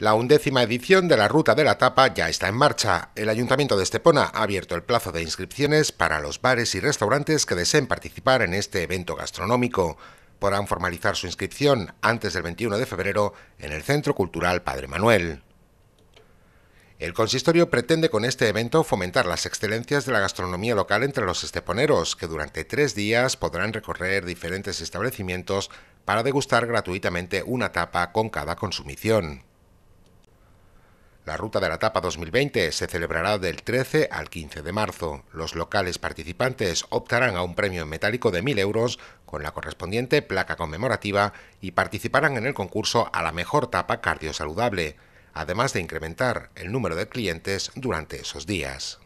La undécima edición de la Ruta de la Tapa ya está en marcha. El Ayuntamiento de Estepona ha abierto el plazo de inscripciones para los bares y restaurantes que deseen participar en este evento gastronómico. Podrán formalizar su inscripción antes del 21 de febrero en el Centro Cultural Padre Manuel. El consistorio pretende con este evento fomentar las excelencias de la gastronomía local entre los esteponeros, que durante tres días podrán recorrer diferentes establecimientos para degustar gratuitamente una tapa con cada consumición. La ruta de la etapa 2020 se celebrará del 13 al 15 de marzo. Los locales participantes optarán a un premio metálico de 1.000 euros con la correspondiente placa conmemorativa y participarán en el concurso a la mejor tapa cardiosaludable, además de incrementar el número de clientes durante esos días.